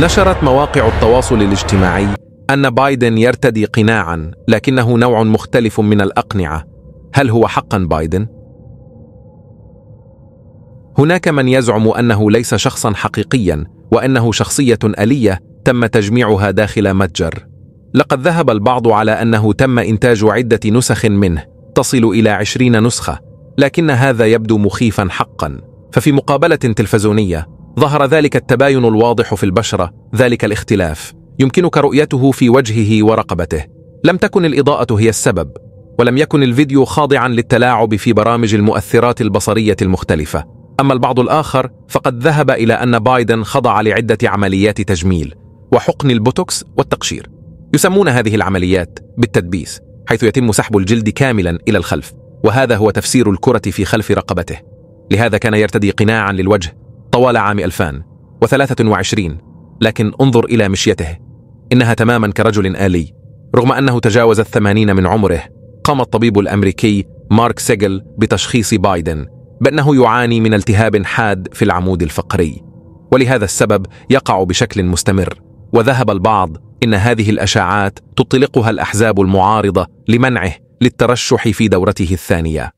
نشرت مواقع التواصل الاجتماعي أن بايدن يرتدي قناعا لكنه نوع مختلف من الأقنعة هل هو حقا بايدن؟ هناك من يزعم أنه ليس شخصا حقيقيا وأنه شخصية آلية تم تجميعها داخل متجر لقد ذهب البعض على أنه تم إنتاج عدة نسخ منه تصل إلى عشرين نسخة لكن هذا يبدو مخيفا حقا ففي مقابلة تلفزيونية ظهر ذلك التباين الواضح في البشرة ذلك الاختلاف يمكنك رؤيته في وجهه ورقبته لم تكن الإضاءة هي السبب ولم يكن الفيديو خاضعا للتلاعب في برامج المؤثرات البصرية المختلفة أما البعض الآخر فقد ذهب إلى أن بايدن خضع لعدة عمليات تجميل وحقن البوتوكس والتقشير يسمون هذه العمليات بالتدبيس حيث يتم سحب الجلد كاملا إلى الخلف وهذا هو تفسير الكرة في خلف رقبته لهذا كان يرتدي قناعا للوجه طوال عام 2023 لكن انظر إلى مشيته إنها تماما كرجل آلي رغم أنه تجاوز الثمانين من عمره قام الطبيب الأمريكي مارك سيجل بتشخيص بايدن بأنه يعاني من التهاب حاد في العمود الفقري ولهذا السبب يقع بشكل مستمر وذهب البعض إن هذه الأشاعات تطلقها الأحزاب المعارضة لمنعه للترشح في دورته الثانية